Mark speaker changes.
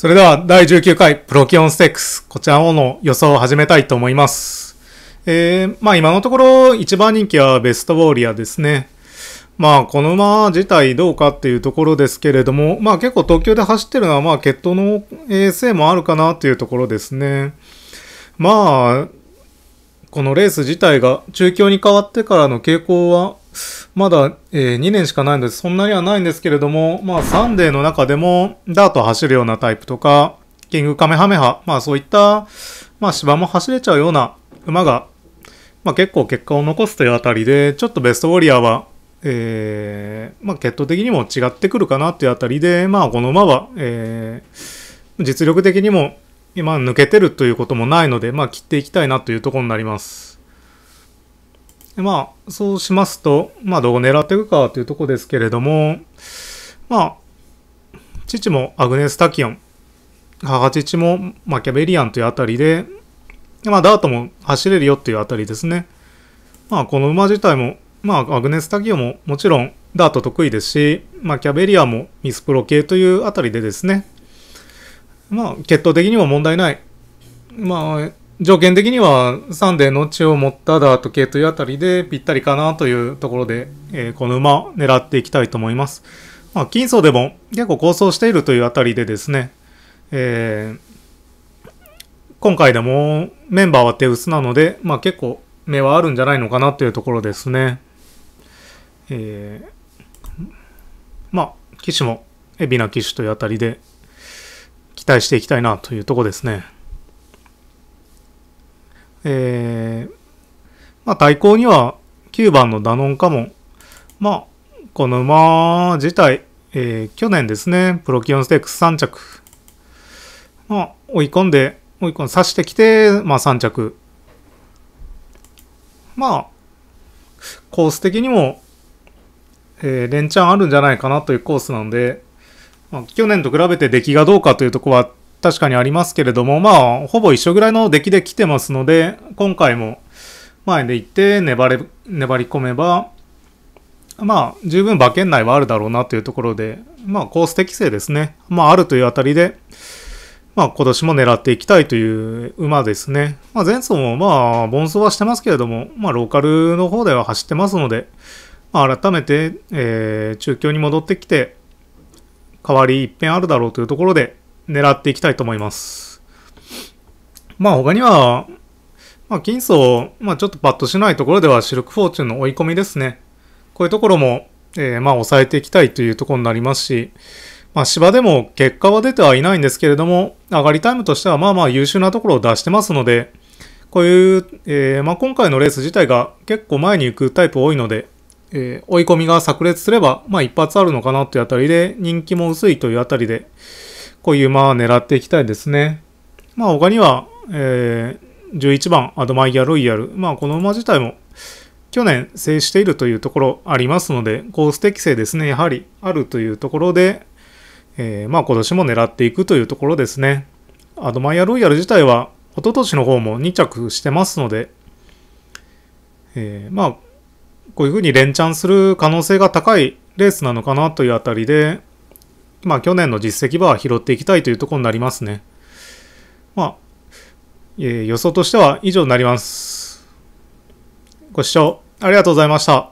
Speaker 1: それでは第19回プロキオンステークス、こちらのの予想を始めたいと思います。えー、まあ今のところ一番人気はベストウォーリアですね。まあこの馬自体どうかっていうところですけれども、まあ結構東京で走ってるのはまあ血統の衛星もあるかなというところですね。まあ、このレース自体が中京に変わってからの傾向はまだ、えー、2年しかないので、そんなにはないんですけれども、まあ、サンデーの中でも、ダート走るようなタイプとか、キングカメハメハ、まあ、そういった、まあ、芝も走れちゃうような馬が、まあ、結構結果を残すというあたりで、ちょっとベストウォリアーは、えー、まあ、決闘的にも違ってくるかなというあたりで、まあ、この馬は、えー、実力的にも、今抜けてるということもないので、まあ、切っていきたいなというところになります。でまあ、そうしますと、まあ、どう狙っていくかというとこですけれども、まあ、父もアグネス・タキオン、母父もマキャベリアンというあたりで、まあ、ダートも走れるよっていうあたりですね。まあ、この馬自体も、まあ、アグネス・タキオンももちろんダート得意ですし、まキャベリアンもミスプロ系というあたりでですね、まあ、血統的にも問題ない、まあ、条件的にはサンデーの血を持ったダート系というあたりでぴったりかなというところで、えー、この馬狙っていきたいと思います。まあ、金層でも結構構想しているというあたりでですね、えー、今回でもメンバーは手薄なので、まあ、結構目はあるんじゃないのかなというところですね。えー、まあ、騎手も海老名騎手というあたりで期待していきたいなというところですね。えー、まあ対抗には9番のダノンカモン。まあ、この馬自体、えー、去年ですね、プロキオンステークス3着。まあ、追い込んで、追い込んで、刺してきて、まあ3着。まあ、コース的にも、えー、連チャンあるんじゃないかなというコースなんで、まあ、去年と比べて出来がどうかというとこは確かにありますけれども、まあ、ほぼ一緒ぐらいの出来で来てますので、今回も前で行って粘れ、粘り込めば、まあ、十分馬券内はあるだろうなというところで、まあ、コース適正ですね。まあ、あるというあたりで、まあ、今年も狙っていきたいという馬ですね。まあ、前走もまあ、盆走はしてますけれども、まあ、ローカルの方では走ってますので、まあ、改めて、えー、中京に戻ってきて、変わり一変あるだろうというところで、狙っていきたいと思います。まあ他には、まあ金層、まあちょっとパッとしないところではシルクフォーチュンの追い込みですね。こういうところも、えー、まあ抑えていきたいというところになりますし、まあ芝でも結果は出てはいないんですけれども、上がりタイムとしてはまあまあ優秀なところを出してますので、こういう、えー、まあ今回のレース自体が結構前に行くタイプ多いので、えー、追い込みが炸裂すれば、まあ一発あるのかなというあたりで、人気も薄いというあたりで、こういう馬は狙っていきたいですね。まあ他には、えー、11番アドマイヤロイヤル。まあこの馬自体も去年制しているというところありますので、コース適正ですね、やはりあるというところで、えー、まあ今年も狙っていくというところですね。アドマイヤロイヤル自体は一昨年の方も2着してますので、えー、まあこういうふうに連チャンする可能性が高いレースなのかなというあたりで、まあ去年の実績は拾っていきたいというところになりますね。まあ、えー、予想としては以上になります。ご視聴ありがとうございました。